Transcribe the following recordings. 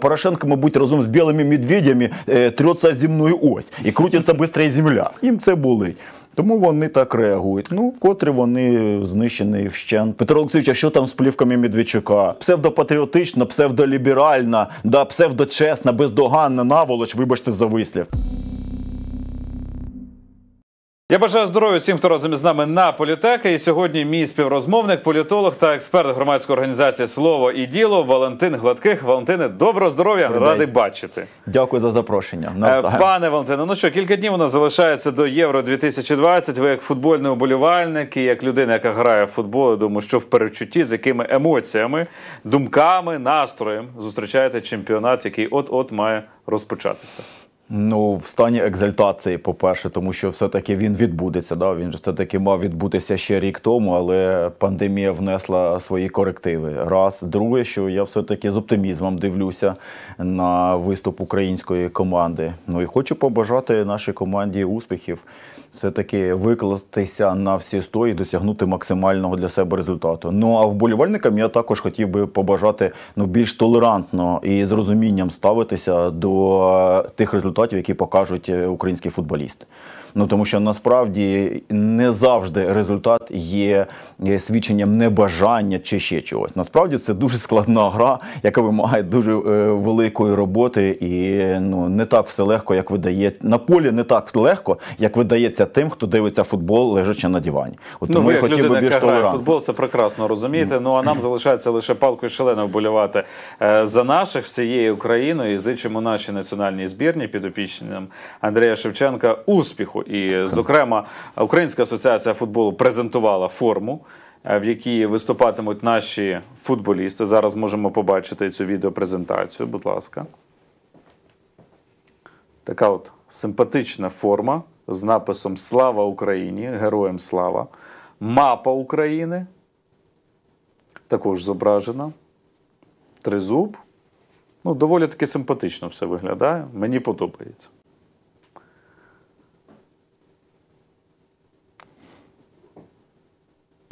Порошенко, мабуть, разом з білими медведями е, трется земною ось і крутиться бистра земля. Їм це болить. Тому вони так реагують. Ну, котрі вони знищені вщен. Петро Олексійович, а що там з плівками Медведчука? Псевдопатріотична, псевдоліберальна, да, псевдочесна, бездоганна наволоч, вибачте, за вислів. Я бажаю здоров'я всім, хто разом із нами на політека. І сьогодні мій співрозмовник, політолог та експерт громадської організації Слово і діло Валентин Гладких. Валентине, доброго здоров'я, радий бачити. Дякую за запрошення. Е, Навзаєм. Пане Валентине, ну що кілька днів у нас залишається до євро 2020 Ви як футбольний уболівальник і як людина, яка грає в футбол, я думаю, що в перечутті з якими емоціями, думками, настроєм зустрічаєте чемпіонат, який от от має розпочатися. Ну, в стані екзальтації, по-перше, тому що все-таки він відбудеться. Да? Він все-таки мав відбутися ще рік тому, але пандемія внесла свої корективи. Раз, друге, що я все-таки з оптимізмом дивлюся на виступ української команди. Ну і хочу побажати нашій команді успіхів, все-таки викластися на всі 100 і досягнути максимального для себе результату. Ну а вболівальникам я також хотів би побажати ну, більш толерантно і з розумінням ставитися до е, тих результатів результатів, які покажуть е, українські футболісти. Ну тому що насправді не завжди результат є свідченням небажання чи ще чогось. Насправді це дуже складна гра, яка вимагає дуже е, великої роботи, і ну не так все легко, як видає на полі, не так легко, як видається тим, хто дивиться футбол, лежачи на дивані. От ну, ми хотів би більш толерант. футбол. Це прекрасно розумієте. Ну а нам залишається лише палкою шалено вболівати е, за наших всією Україною і зичимо нашій національній збірні підопічним Андрія Шевченка успіху. І, зокрема, Українська асоціація футболу презентувала форму. Е, в якій виступатимуть наші футболісти. Зараз можемо побачити цю відеопрезентацію, будь ласка. Така от симпатична форма з написом Слава Україні! Героям слава! Мапа України. Також зображена. Тризуб. Ну, доволі таки симпатично все виглядає. Мені подобається.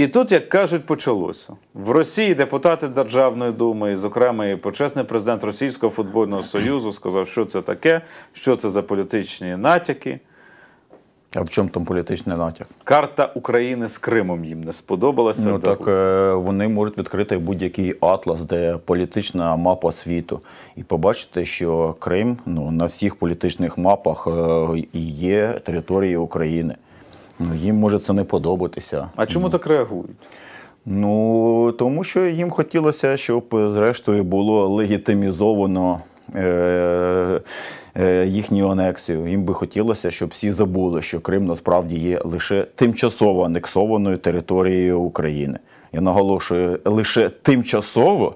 І тут, як кажуть, почалося в Росії депутати Державної думи, і, зокрема, і почесний президент Російського футбольного союзу сказав, що це таке, що це за політичні натяки. А в чому там політичний натяк? Карта України з Кримом їм не сподобалася. Ну так е, вони можуть відкрити будь-який атлас, де політична мапа світу, і побачити, що Крим ну на всіх політичних мапах е, є територією України. Ну, Їм може це не подобатися. А чому так реагують? Ну тому що їм хотілося, щоб зрештою було легітимізовано. Е, е їхню анексію. Їм би хотілося, щоб всі забули, що Крим насправді є лише тимчасово анексованою територією України. Я наголошую, лише тимчасово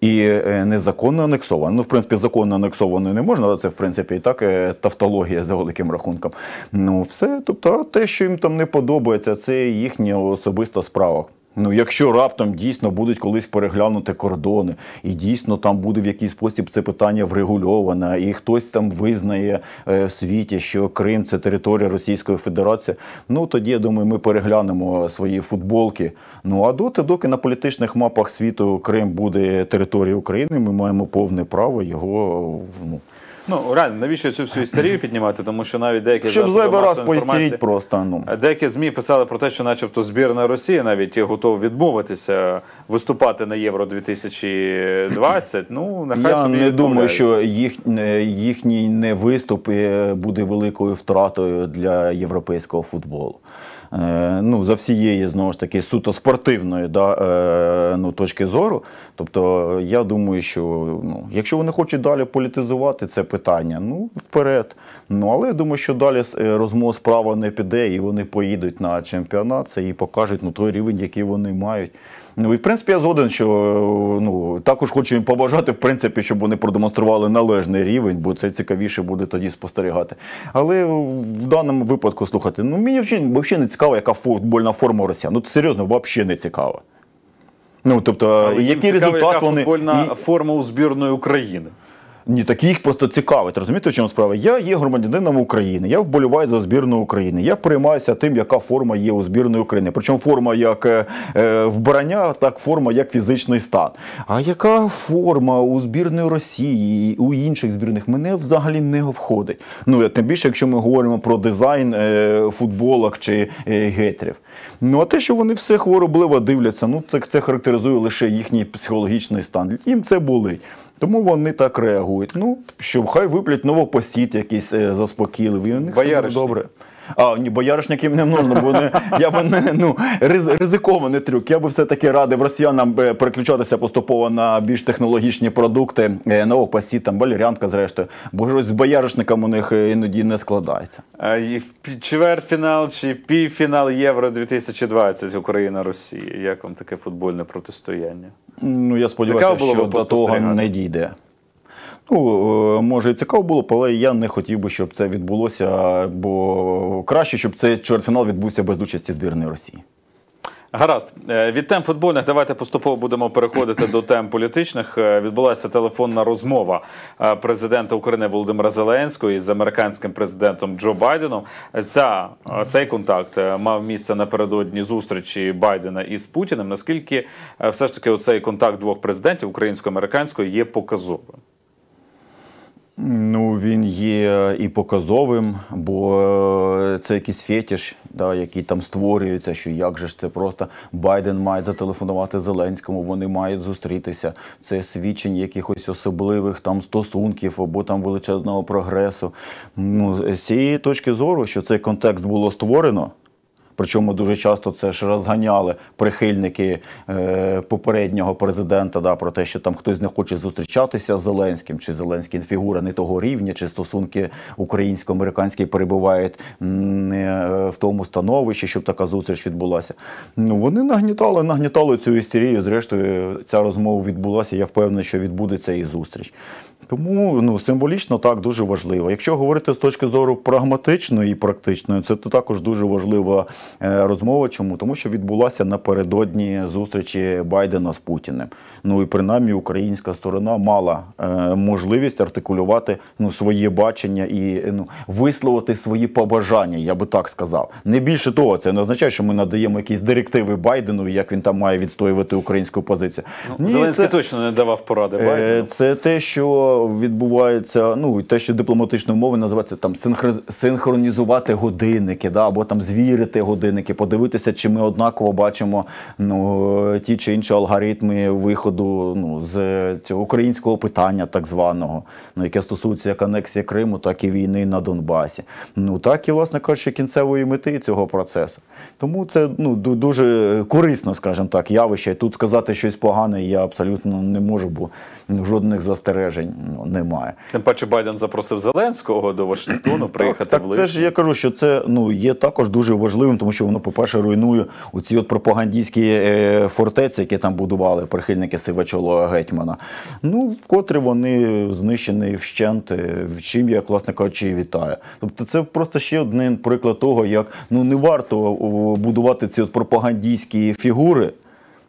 і е, незаконно анексовано. Ну, в принципі, законно анексовано не можна, але це в принципі і так е, тавтологія за великим рахунком. Ну все, тобто те, що їм там не подобається, це їхня особиста справа. Ну, якщо раптом дійсно будуть колись переглянути кордони, і дійсно там буде в якийсь спосіб це питання врегульоване, і хтось там визнає е, світі, що Крим це територія Російської Федерації. Ну тоді я думаю, ми переглянемо свої футболки. Ну а доти, доки на політичних мапах світу Крим буде територією України, ми маємо повне право його ну, Ну реально, навіщо цю всю історію піднімати? Тому що навіть деякі Щоб засоби раз інформації просто ну деякі змі писали про те, що, начебто, збірна Росії навіть готова відмовитися виступати на євро 2020. Ну нехай Я собі не думаю, що їх, е, їхній не виступ е, буде великою втратою для європейського футболу. Е, ну, за всієї знову ж таки суто спортивної да, е, ну, точки зору. Тобто, я думаю, що ну, якщо вони хочуть далі політизувати це питання, ну вперед. Ну але я думаю, що далі е, розмова справа не піде, і вони поїдуть на чемпіонат це і покажуть ну, той рівень, який вони мають. Ну і в принципі я згоден, що е, ну також хочу їм побажати, в принципі, щоб вони продемонстрували належний рівень, бо це цікавіше буде тоді спостерігати. Але е, в даному випадку слухати, ну мені взагалі не цікаво, яка футбольна форма росіян. Ну серйозно, взагалі не цікаво. Ну тобто, який результат яка вони футбольна і... форма у збірної України. Ні, так їх просто цікавить. Розумієте, в чому справа? Я є громадянином України, я вболіваю за збірну України. Я приймаюся тим, яка форма є у збірної України. Причому форма як е, е, вбрання, так форма як фізичний стан. А яка форма у збірної Росії, у інших збірних мене взагалі не обходить. Ну тим більше, якщо ми говоримо про дизайн е, футболок чи е, гетрів. Ну а те, що вони все хворобливо дивляться, ну це, це характеризує лише їхній психологічний стан. Їм це болить. Тому вони так реагують. Ну, щоб хай виплять новопосід, якийсь е, заспокійливий. у них все буде добре. А, ні, бояришників не можна, бо не, я би не ну, риз, ризикований трюк. Я би все-таки радив росіянам е, переключатися поступово на більш технологічні продукти, е, на опасі, там, балерянка, зрештою. Бо щось з бояришником у них е, іноді не складається. А і Чвертьфінал чи півфінал Євро 2020 Україна-Росія. Як вам таке футбольне протистояння? Ну, я сподіваюся, що до того не дійде. Ну, е, може і цікаво було, але я не хотів би, щоб це відбулося, бо краще, щоб цей арсенал відбувся без участі збірної Росії. Гаразд, е, від тем футбольних давайте поступово будемо переходити до тем політичних. Е, відбулася телефонна розмова президента України Володимира Зеленського із американським президентом Джо Байденом. Ця цей контакт мав місце напередодні зустрічі Байдена із Путіним. Наскільки все ж таки оцей контакт двох президентів українсько-американського є показовим? Ну, він є е, і показовим, бо е, це якийсь фетіш, да, який там створюється, що як же ж це просто Байден має зателефонувати Зеленському, вони мають зустрітися. Це свідчень якихось особливих там стосунків або там величезного прогресу. Ну, З цієї точки зору, що цей контекст було створено. Причому дуже часто це ж розганяли прихильники е, попереднього президента да, про те, що там хтось не хоче зустрічатися з Зеленським, чи Зеленський фігура не того рівня, чи стосунки українсько-американські перебувають не е, в тому становищі, щоб така зустріч відбулася. Ну вони нагнітали, нагнітали цю істерію. Зрештою, ця розмова відбулася. Я впевнений, що відбудеться і зустріч. Тому ну символічно так дуже важливо. Якщо говорити з точки зору прагматичної і практичної, це також дуже важлива Е, розмова. Чому? Тому що відбулася напередодні зустрічі Байдена з Путіним. Ну і принаймні українська сторона мала е, можливість артикулювати ну, своє бачення і ну, висловити свої побажання, я би так сказав. Не більше того, це не означає, що ми надаємо якісь директиви Байдену, як він там має відстоювати українську позицію. Ну, Ні, це... точно не давав поради е, Байдену. Це те, що відбувається, ну і те, що дипломатичною умови називається там синхронізувати годинники, да, або там звірити годинники годинники, подивитися, чи ми однаково бачимо ну, ті чи інші алгоритми виходу ну, з е, цього українського питання, так званого, ну, яке стосується як анексії Криму, так і війни на Донбасі. Ну так і, власне кажучи, кінцевої мети цього процесу. Тому це ну, дуже корисно, скажімо так, явище. І тут сказати щось погане, я абсолютно не можу, бо жодних застережень ну, немає. Тим паче Байден запросив Зеленського до Вашингтону приїхати так, в Литву. Це ж я кажу, що це ну, є також дуже важливим. тому тому що воно, по-перше, руйнує у ці от пропагандійські е, фортеці, які там будували прихильники Сивачолого гетьмана. Ну, вкотре вони знищені вщент, е, в чим я, класно кажучи, і вітаю. Тобто, це просто ще один приклад того, як ну не варто будувати ці от пропагандійські фігури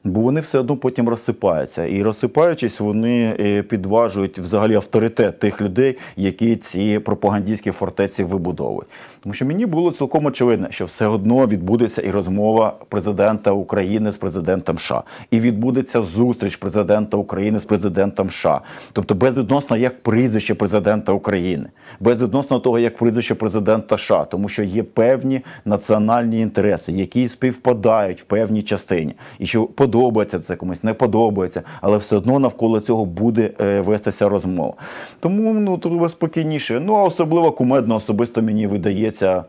бо вони все одно потім розсипаються. І розсипаючись, вони е, підважують взагалі авторитет тих людей, які ці пропагандистські фортеці вибудовують. Тому що мені було цілком очевидно, що все одно відбудеться і розмова президента України з президентом США, і відбудеться зустріч президента України з президентом США. Тобто, безвідносно як прізвище президента України, безвідносно того, як прізвище президента США, тому що є певні національні інтереси, які співпадають в певній частині. І що подобається це комусь, не подобається, але все одно навколо цього буде е, вестися розмова. Тому ну тут спокійніше. Ну а особливо кумедно особисто мені видається.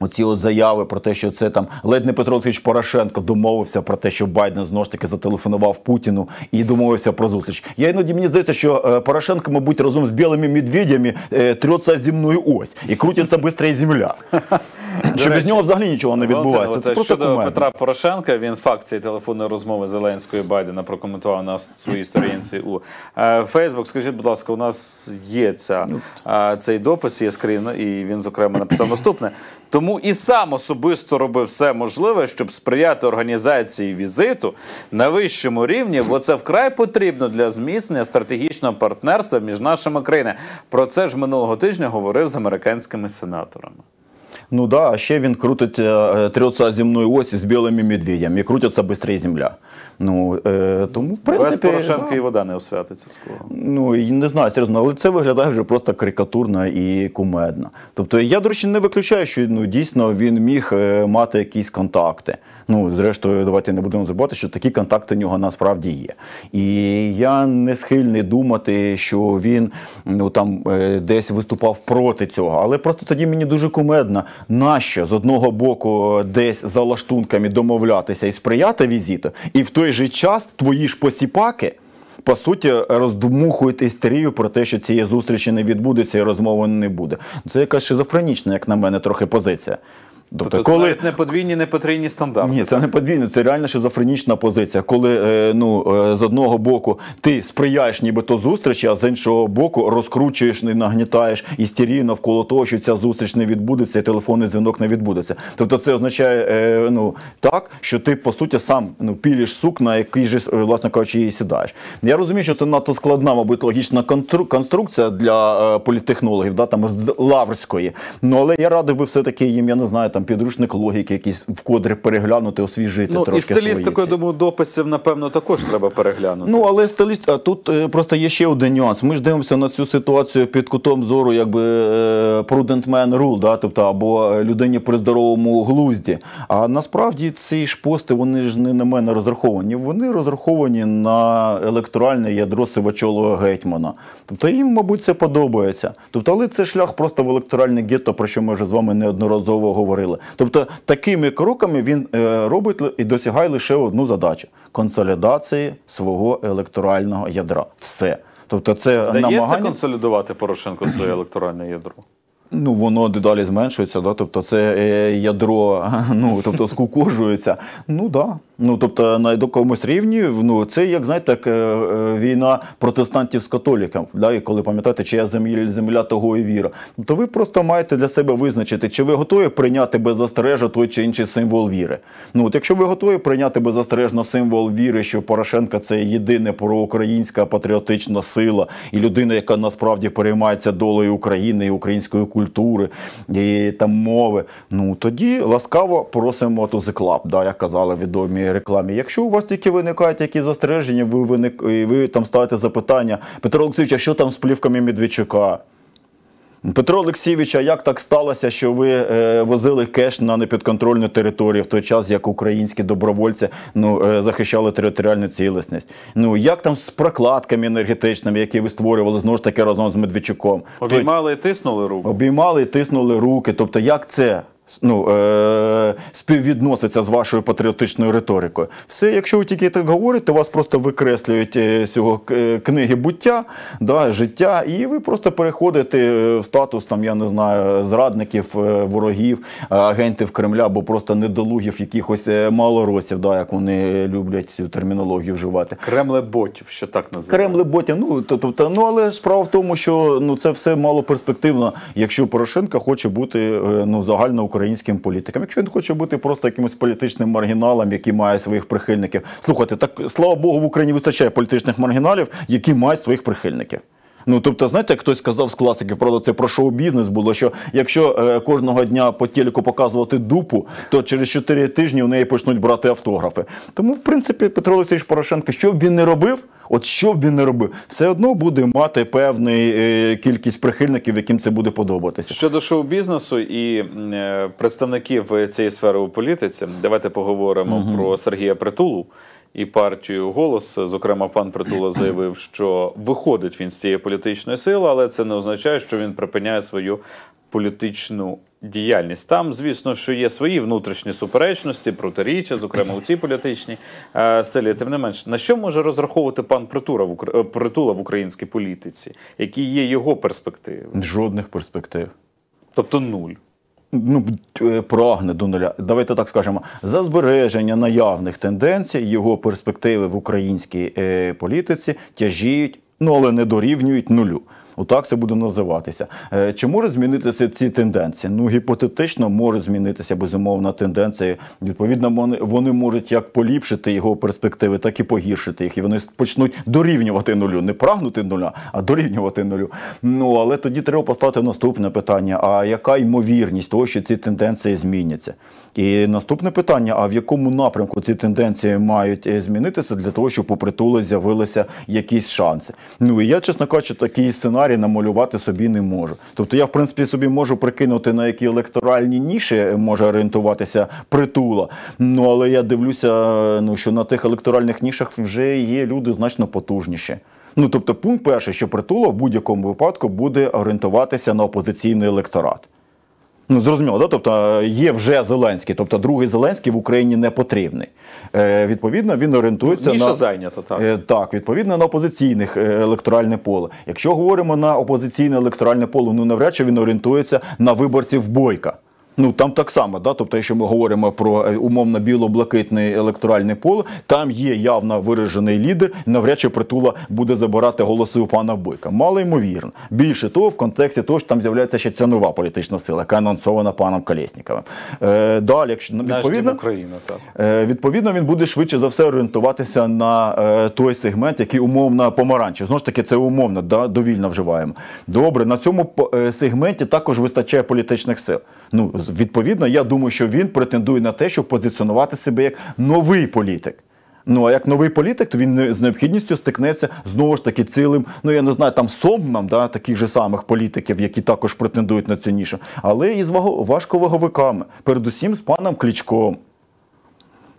Оці от заяви про те, що це там ледь не Петро Порошенко домовився про те, що Байден знову ж таки зателефонував Путіну і домовився про зустріч. Я іноді мені здається, що е, Порошенко, мабуть, разом з білими медведями е, трьоться мною ось і крутиться швидка земля. Що без нього взагалі нічого не відбувається. Це просто щодо Петра Порошенка. Він факт цієї телефонної розмови Зеленського і Байдена прокоментував на своїй сторінці у е, Фейсбук. Скажіть, будь ласка, у нас є ця, ну. цей допис, є скрін, і він зокрема написав наступне. Тому тому і сам особисто робив все можливе, щоб сприяти організації візиту на вищому рівні, бо це вкрай потрібно для зміцнення стратегічного партнерства між нашими країнами. Про це ж минулого тижня говорив з американськими сенаторами. Ну да, а ще він крутить е, е, зі мною ось з білими медведями, і крутиться швидше земля. Ну е, тому в принципі Без Порошенка да. і вода не освятиться скоро. Ну і не знаю серйозно, але це виглядає вже просто карикатурно і кумедно. Тобто, я до речі, не виключаю, що ну дійсно він міг е, мати якісь контакти. Ну, зрештою, давайте не будемо забувати, що такі контакти в нього насправді є. І я не схильний думати, що він ну там е, десь виступав проти цього. Але просто тоді мені дуже кумедно, нащо з одного боку десь за лаштунками домовлятися і сприяти візиту, і в той той же час твої ж посіпаки. По суті, роздмухують істерію про те, що цієї зустрічі не відбудеться і розмови не буде. Це якась шизофренічна, як на мене, трохи позиція. Тобто, тобто коли не подвійні, не потрійні стандарти. Ні, це не подвійні, це реально шизофренічна позиція. Коли е, ну, е, з одного боку ти сприяєш нібито зустрічі, а з іншого боку розкручуєш, не нагнітаєш істерію навколо того, що ця зустріч не відбудеться, і телефонний дзвінок не відбудеться. Тобто, це означає е, ну, так, що ти по суті сам ну, піліш сук, на який же, власне кажучи, її сідаєш. Я розумію, що це надто складна, мабуть, логічна конструкція для політтехнологів, да, там з Лаврської. Ну але я радив би все таки їм, я не знаю там там підручник логіки, якийсь вкотре переглянути, освіжити ну, трошки. І стилістикою думаю, дописів, напевно, також треба переглянути. Ну, але стиліст, а тут е, просто є ще один нюанс. Ми ж дивимося на цю ситуацію під кутом зору, якби е, prudent man rule, да? тобто або е, людині при здоровому глузді. А насправді ці ж пости, вони ж не на мене розраховані. Вони розраховані на електоральне ядро сивачолого гетьмана. Тобто їм, мабуть, це подобається. Тобто, але це шлях просто в електоральне гетто, про що ми вже з вами неодноразово говорили зробили. Тобто такими кроками він е, робить і досягає лише одну задачу консолідації свого електорального ядра. Все. Тобто, це Дається намагання... консолідувати Порошенко своє електоральне ядро. Ну, воно дедалі зменшується, да? тобто це е, ядро ну, тобто скукожується. Ну так. Да. Ну тобто на якомусь рівні, ну це як знаєте, так, е, е, війна протестантів з католіками, да, і коли пам'ятаєте, чия земля земля того і віра. то тобто, ви просто маєте для себе визначити, чи ви готові прийняти беззастережно той чи інший символ віри. Ну от якщо ви готові прийняти беззастережно символ віри, що Порошенка це єдина проукраїнська патріотична сила і людина, яка насправді переймається долею України, і української культури і там мови. Ну тоді ласкаво просимо ту зеклап, да, як казали відомі рекламі. Якщо у вас тільки виникають якісь застереження, ви виник... ви там ставите запитання Петро Олексійович, а що там з плівками Медведчука? Петро Олексійович, а як так сталося, що ви е, возили кеш на непідконтрольну територію в той час, як українські добровольці ну, е, захищали територіальну цілісність? Ну як там з прокладками енергетичними, які ви створювали знову ж таки разом з Медведчуком? Обіймали і тиснули руки. Обіймали і тиснули руки. Тобто, як це? ну, е, співвідноситься з вашою патріотичною риторикою. Все, якщо ви тільки так говорите, вас просто викреслюють е, з цього е, книги буття, да, життя, і ви просто переходите е, в статус там, я не знаю, зрадників, ворогів, агентів Кремля або просто недолугів якихось малоросів, да, як вони люблять цю термінологію вживати. Кремлеботів, що так називають. Кремлеботів, ну тобто, ну але справа в тому, що ну це все мало перспективно, якщо Порошенка хоче бути ну загальноукраїнським українським політикам. Якщо він хоче бути просто якимось політичним маргіналом, який має своїх прихильників, слухайте, так слава Богу, в Україні вистачає політичних маргіналів, які мають своїх прихильників. Ну тобто, знаєте, як хтось сказав з класики, правда, це про шоу-бізнес було. Що якщо е, кожного дня по телеку показувати дупу, то через 4 тижні у неї почнуть брати автографи. Тому, в принципі, Петро Олексійович Порошенко, що б він не робив, от що б він не робив, все одно буде мати певну е, кількість прихильників, яким це буде подобатися. Щодо шоу-бізнесу і е, представників цієї сфери у політиці, давайте поговоримо угу. про Сергія Притулу і партію голос. Зокрема, пан Притула заявив, що виходить він з цієї політичної сили, але це не означає, що він припиняє свою політичну діяльність. Там, звісно, що є свої внутрішні суперечності, протиріччя, зокрема у цій політичній е, силі. Тим не менш, на що може розраховувати пан Притула в е, Притула в українській політиці? Які є його перспективи? Жодних перспектив, тобто нуль ну, е, прагне до нуля. Давайте так скажемо за збереження наявних тенденцій, його перспективи в українській е, політиці тяжіють, ну але не дорівнюють нулю. Отак це буде називатися. Е, чи можуть змінитися ці тенденції? Ну, гіпотетично можуть змінитися безумовно тенденція. Відповідно, вони можуть як поліпшити його перспективи, так і погіршити їх. І вони почнуть дорівнювати нулю. Не прагнути нуля, а дорівнювати нулю. Ну але тоді треба поставити наступне питання: а яка ймовірність того, що ці тенденції зміняться? І наступне питання: а в якому напрямку ці тенденції мають е, змінитися для того, щоб у притулу з'явилися якісь шанси? Ну і я, чесно кажучи, такий сценарій сценарій намалювати собі не можу. Тобто я, в принципі, собі можу прикинути, на які електоральні ніші може орієнтуватися притула. Ну але я дивлюся, ну що на тих електоральних нішах вже є люди значно потужніші. Ну тобто, пункт перший, що притула в будь-якому випадку буде орієнтуватися на опозиційний електорат. Ну, зрозуміло, да? тобто е, є вже Зеленський, тобто другий Зеленський в Україні не потрібний. Е, Відповідно, він орієнтується Ніша на зайнята, так. Е, так, відповідно на опозиційних е, електоральне поле. Якщо говоримо на опозиційне електоральне поле, ну навряд чи він орієнтується на виборців бойка. Ну там так само, да. Тобто, якщо ми говоримо про е, умовно біло-блакитне електоральне поле, там є явно виражений лідер. Навряд чи притула буде забирати голоси у пана Бойка. Мало ймовірно. Більше того, в контексті того, що там з'являється ще ця нова політична сила, яка анонсована паном Колєсніковим. Е, Далі, якщо ну, відповідно, Україна, так. Е, відповідно, він буде швидше за все орієнтуватися на е, той сегмент, який умовно помаранчевий. Знову ж таки, це умовно, да, довільно вживаємо. Добре, на цьому е, сегменті також вистачає політичних сил. Ну відповідно, я думаю, що він претендує на те, щоб позиціонувати себе як новий політик. Ну, а як новий політик, то він з необхідністю стикнеться знову ж таки цілим, ну я не знаю, там сомнам, да, таких же самих політиків, які також претендують на цю нішу, але і з важковаговиками, передусім з паном Клічком.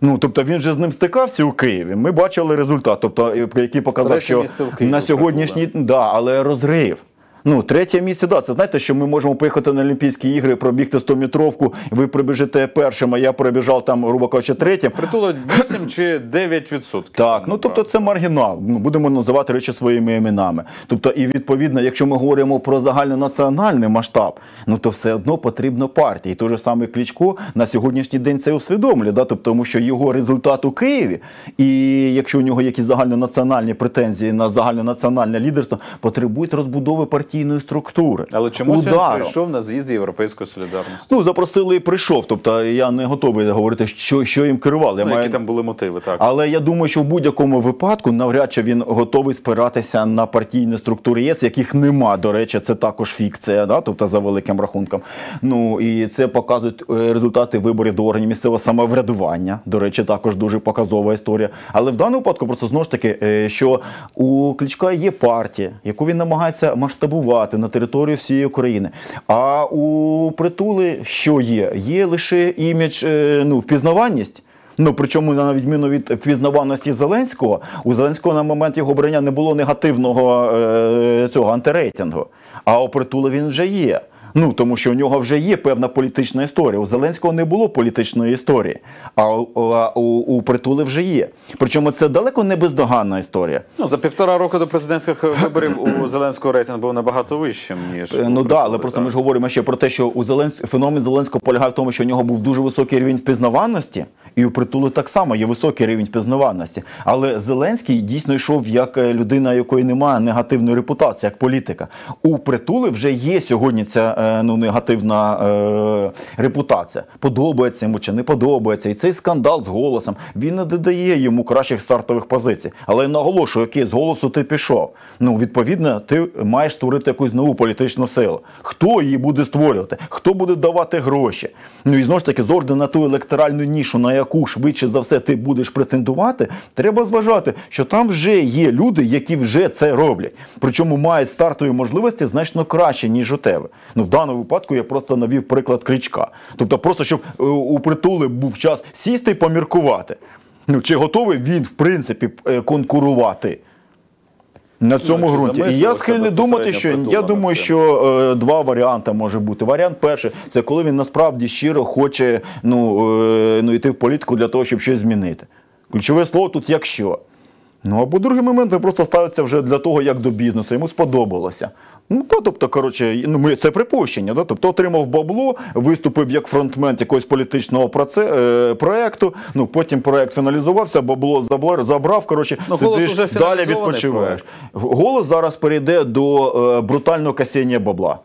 Ну, тобто він же з ним стикався у Києві. Ми бачили результат, тобто е, який показав, що на сьогоднішній да, але розрив. Ну, третє місце, да, це знаєте, що ми можемо поїхати на Олімпійські ігри, пробігти 100-метровку, ви прибіжите першим, а я пробіжав там, грубо кажучи, третім. Притуло 8 чи 9 відсотків. Так, ну тобто це маргінал. Ну, Будемо називати речі своїми іменами. Тобто, і відповідно, якщо ми говоримо про загальнонаціональний масштаб, ну то все одно потрібно партії. Той же саме Клічко на сьогоднішній день це усвідомлює, да? тобто, тому що його результат у Києві, і якщо у нього якісь загальнонаціональні претензії на загальнонаціональне лідерство, потребують розбудови партії партійної структури. Але чому Ударом. він прийшов на з'їзді Європейської солідарності? Ну запросили і прийшов. Тобто я не готовий говорити, що що їм керували. ну, маю... Які там були мотиви, так але я думаю, що в будь-якому випадку навряд чи він готовий спиратися на партійні структури ЄС, яких нема. До речі, це також фікція, да? тобто за великим рахунком. Ну і це показують е, результати виборів до органів місцевого самоврядування. До речі, також дуже показова історія. Але в даному випадку просто знову ж таки, е, що у Кличка є партія, яку він намагається масштабувати інтегрувати на територію всієї України. А у притули що є? Є лише імідж е, ну, впізнаваність. Ну, причому на відміну від впізнаваності Зеленського, у Зеленського на момент його обрання не було негативного е, цього антирейтингу. А у притула він вже є. Ну тому що у нього вже є певна політична історія. У Зеленського не було політичної історії, а у, у притули вже є. Причому це далеко не бездоганна історія. Ну за півтора року до президентських виборів у Зеленського рейтинг був набагато вищим ніж е, ну притули, да, але просто так. ми ж говоримо ще про те, що у Зеленськ феномен Зеленського полягає в тому, що у нього був дуже високий рівень впізнаваності і у притулу так само є високий рівень впізнаваності. Але Зеленський дійсно йшов як е, людина, якої немає негативної репутації, як політика. У притули вже є сьогодні ця е, ну негативна е, репутація. Подобається йому чи не подобається, і цей скандал з голосом він не додає йому кращих стартових позицій. Але наголошую, який з голосу ти пішов. Ну відповідно, ти маєш створити якусь нову політичну силу. Хто її буде створювати? Хто буде давати гроші? Ну і знову ж таки, з орди на ту електоральну нішу, на яку яку швидше за все ти будеш претендувати, треба зважати, що там вже є люди, які вже це роблять. Причому мають стартові можливості значно краще, ніж у тебе. Ну в даному випадку я просто навів приклад крічка. Тобто, просто щоб е, у притули був час сісти і поміркувати. Ну чи готовий він в принципі е, конкурувати? на цьому ну, ґрунті. І я схильний думати, що я думаю, що е, два варіанти може бути. Варіант перший це коли він насправді щиро хоче ну, е, ну, йти в політику для того, щоб щось змінити. Ключове слово тут якщо. Ну або другий момент це просто ставиться вже для того, як до бізнесу. Йому сподобалося. Ну, то, тобто, коротше, ну, ми, це припущення. Да? Тобто отримав бабло, виступив як фронтмен якогось політичного проце, е, проекту. Ну, потім проект фіналізувався, бабло забрав, забрав коротше, ну, сидиш, далі відпочиваєш. Проект. Голос зараз перейде до е, брутального касіння бабла.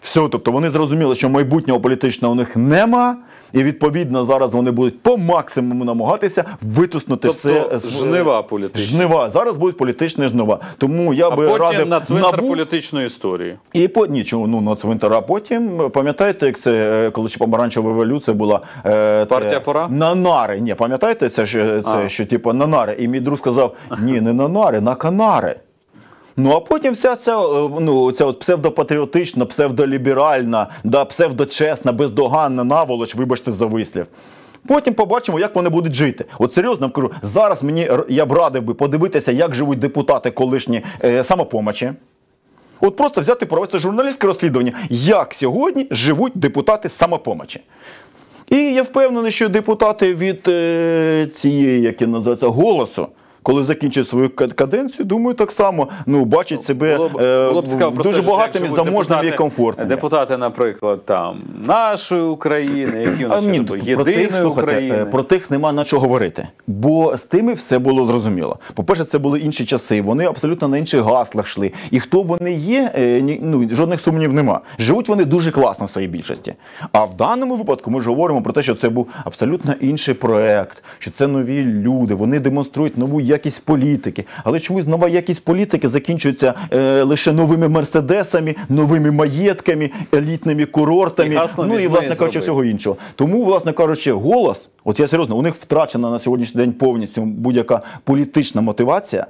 Все, тобто вони зрозуміли, що майбутнього політичного у них нема. І відповідно зараз вони будуть по максимуму намагатися витиснути тобто, все жнива політичні. Жнива. Зараз будуть політичні жнива. Тому я а би потім радив на цвинтар набу... політичної історії. І по нічого ну на цвинтар. А потім пам'ятаєте, як це е, коли ще помаранчева революція була е, це, партія пора на нари. Ні, пам'ятаєте це що е, це, що типу на нари. І мій друг сказав: ні, не на нари, на канари. Ну а потім вся ця е, ну ця от псевдопатріотична, псевдоліберальна, да, псевдочесна, бездоганна наволоч, вибачте, за вислів. Потім побачимо, як вони будуть жити. От серйозно кажу, зараз мені я б радив би подивитися, як живуть депутати колишні е, самопомочі. От просто взяти провести журналістське розслідування, як сьогодні живуть депутати самопомочі. І я впевнений, що депутати від е, цієї, як називається, голосу, коли закінчить свою каденцію, думаю, так само ну бачить ну, себе було б, е, було б дуже багатим і заможним і комфортним. Депутати, наприклад, там нашої України, які у нас а, ні, ну, тобто про тих, е, України слухайте, про тих нема на що говорити, бо з тими все було зрозуміло. По перше, це були інші часи. Вони абсолютно на інших гаслах йшли. І хто вони є, е, ну жодних сумнів нема. Живуть вони дуже класно в своїй більшості. А в даному випадку ми ж говоримо про те, що це був абсолютно інший проект, що це нові люди. Вони демонструють нову якість якість політики. Але чомусь нова якість політики закінчується е, лише новими мерседесами, новими маєтками, елітними курортами, і ну і власне кажучи, всього іншого. Тому, власне кажучи, голос, от я серйозно, у них втрачена на сьогоднішній день повністю будь-яка політична мотивація.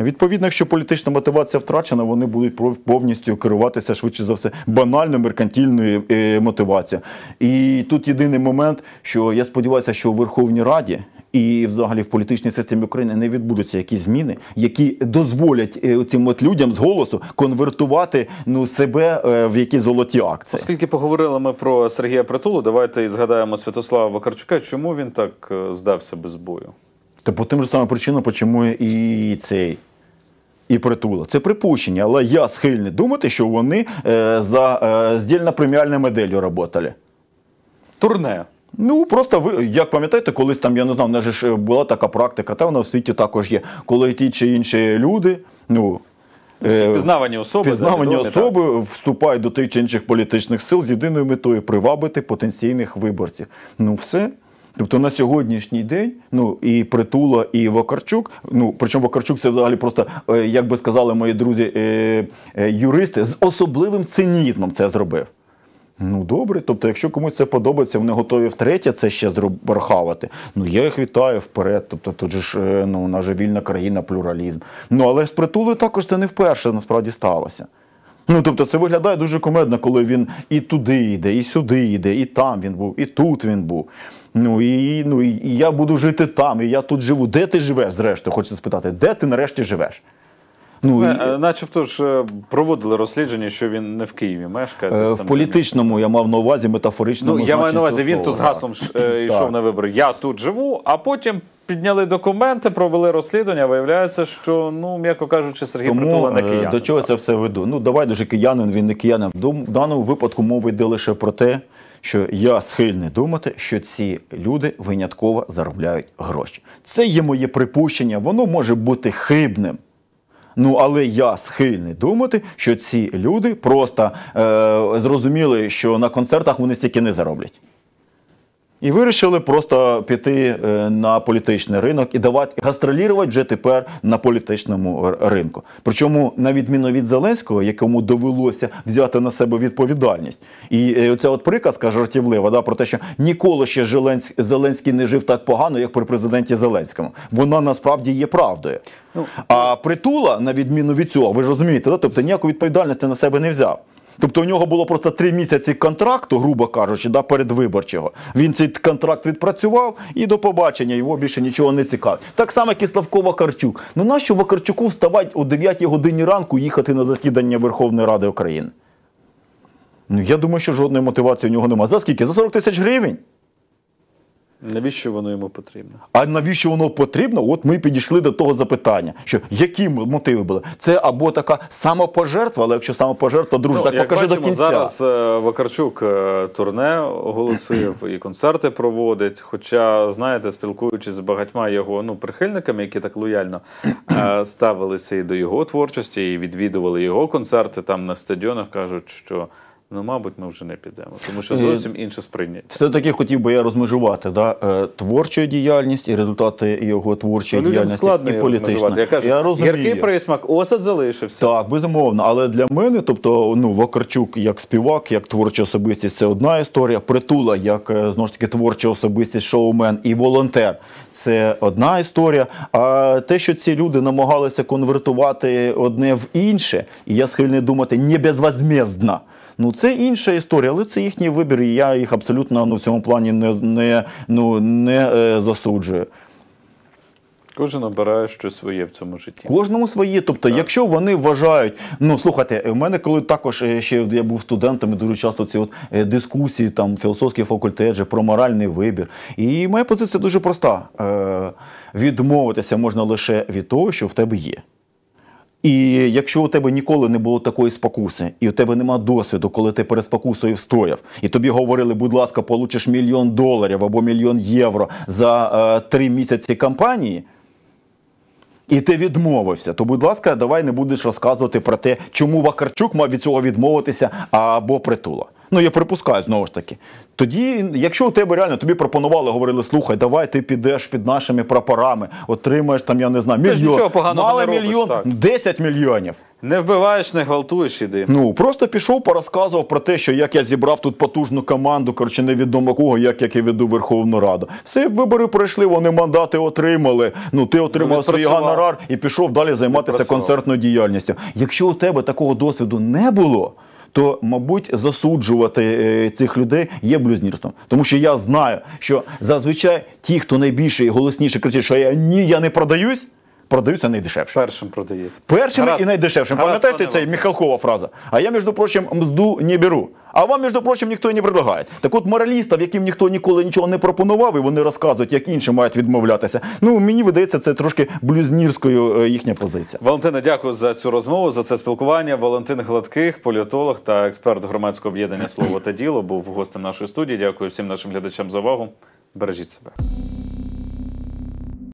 Відповідно, якщо політична мотивація втрачена, вони будуть повністю керуватися швидше за все банально меркантільною е, мотивацією. І тут єдиний момент, що я сподіваюся, що у Верховній Раді і взагалі в політичній системі України не відбудуться якісь зміни, які дозволять е, цим от людям з голосу конвертувати ну себе е, в якісь золоті акції. Оскільки поговорили ми про Сергія Притулу, давайте і згадаємо Святослава Вакарчука. Чому він так е, здався без бою? Та по тим же самим причинам, чому і цей. І притула це припущення, але я схильний думати, що вони е, за е, здільно преміальною моделлю працювали. Турне. Ну просто ви як пам'ятаєте, колись там я не знав, не ж е, була така практика, та вона в світі також є, коли ті чи інші люди, ну. Е, Пізнавані особи Пізнавані особи вступають до тих чи інших політичних сил з єдиною метою привабити потенційних виборців. Ну все. Тобто на сьогоднішній день, ну і Притула, і Вакарчук. Ну причому Вакарчук це взагалі просто, е, як би сказали мої друзі, юристи з особливим цинізмом це зробив. Ну добре, тобто, якщо комусь це подобається, вони готові втретє це ще зробархавати. Ну я їх вітаю вперед. Тобто, тут же ж е, ну нас же вільна країна, плюралізм. Ну але з притулою також це не вперше насправді сталося. Ну тобто, це виглядає дуже комедно, коли він і туди йде, і сюди йде, і там він був, і тут він був. Ну і ну і я буду жити там, і я тут живу. Де ти живеш? Зрештою, хочеться спитати, де ти нарешті живеш? Ну е, і... Е, начебто ж е, проводили розслідження, що він не в Києві мешкає. Десь там політичному замість. я мав на увазі метафоричному. Ну я маю на увазі. Він то з гасом йшов на вибори. Я тут живу, а потім. Підняли документи, провели розслідування. Виявляється, що ну м'яко кажучи, Сергій Тому, Притула не киянин. До чого так. це все веду? Ну давай дуже киянин. Він не киянин. В даному випадку мова йде лише про те, що я схильний думати, що ці люди винятково заробляють гроші. Це є моє припущення. Воно може бути хибним. Ну, але я схильний думати, що ці люди просто е, зрозуміли, що на концертах вони стільки не зароблять. І вирішили просто піти е, на політичний ринок і давати гастролірувати вже тепер на політичному ринку. Причому, на відміну від Зеленського, якому довелося взяти на себе відповідальність, і е, оця от приказка жартівлива да, про те, що ніколи ще Зеленський не жив так погано, як при президенті Зеленському. Вона насправді є правдою. Ну а притула, на відміну від цього, ви ж розумієте, да? тобто ніякої відповідальності на себе не взяв. Тобто у нього було просто три місяці контракту, грубо кажучи, да, передвиборчого. Він цей контракт відпрацював і до побачення його більше нічого не цікавить. Так само, як і Славко Вакарчук. Ну нащо Вакарчуку вставати о 9 годині ранку їхати на засідання Верховної Ради України? Ну я думаю, що жодної мотивації у нього немає. За скільки? За 40 тисяч гривень. Навіщо воно йому потрібно? А навіщо воно потрібно? От ми підійшли до того запитання, що які мотиви були? Це або така самопожертва, але якщо самопожертва, друже, ну, так як покажи бачимо, до кінця. Зараз е, Вакарчук е, турне оголосив і концерти проводить. Хоча, знаєте, спілкуючись з багатьма його ну, прихильниками, які так лояльно е, ставилися і до його творчості, і відвідували його концерти там на стадіонах, кажуть, що ну, мабуть, ми вже не підемо, тому що е, зовсім інше сприйняття. Все-таки хотів би я розмежувати да? Е, творчу діяльність і результати його творчої ну, діяльності складно і політичної. Я кажу, я розумію. Гіркий присмак, осад залишився. Так, безумовно. Але для мене, тобто, ну, Вакарчук як співак, як творча особистість це одна історія. Притула, як е, знову ж таки творча особистість, шоумен і волонтер це одна історія. А те, що ці люди намагалися конвертувати одне в інше, і я схильний думати, не безвозмездно. Ну це інша історія, але це їхній вибір, і я їх абсолютно ну, в цьому плані не не, ну, не е, засуджую. Кожен обирає щось своє в цьому житті. Кожному своє. Тобто, так. якщо вони вважають, ну слухайте, в мене коли також е, ще я був студентом, і дуже часто ці от е, дискусії, там філософський факультет же про моральний вибір. І моя позиція дуже проста: Е, відмовитися можна лише від того, що в тебе є. І якщо у тебе ніколи не було такої спокуси, і у тебе нема досвіду, коли ти перед спокусою встояв, і тобі говорили, будь ласка, получиш мільйон доларів або мільйон євро за е, три місяці кампанії. І ти відмовився, то, будь ласка, давай не будеш розказувати про те, чому Вакарчук мав від цього відмовитися або притула. Ну я припускаю знову ж таки. Тоді, якщо у тебе реально тобі пропонували, говорили, слухай, давай ти підеш під нашими прапорами, отримаєш там, я не знаю, мільйон. Ти ж нічого поганого Мали не робиш, мільйон, так. 10 мільйонів. Не вбиваєш, не гвалтуєш, іди. Ну просто пішов, порозказував про те, що як я зібрав тут потужну команду, коротше, невідомо кого, як, як я веду Верховну Раду. Все, вибори пройшли, вони мандати отримали. Ну ти отримав ну, свій гонорар і пішов далі займатися концертною діяльністю. Якщо у тебе такого досвіду не було то мабуть засуджувати е, цих людей є блюзнірством, тому що я знаю, що зазвичай ті, хто найбільше і голосніше кричить, що я ні, я не продаюсь. Продаються найдешевше. Першим продається. Першим Гаразд. і найдешевшим. Пам'ятаєте, це Міхалкова фраза. А я, між прочим, мзду не беру. А вам, між прочим, ніхто і не предлагає. Так от моралістів, яким ніхто ніколи нічого не пропонував, і вони розказують, як інші мають відмовлятися. Ну мені видається, це трошки блюзнірською е, їхня позиція. Валентина, дякую за цю розмову, за це спілкування. Валентин Гладких, політолог та експерт громадського об'єднання Слово та діло був гостем нашої студії. Дякую всім нашим глядачам за увагу. Бережіть себе.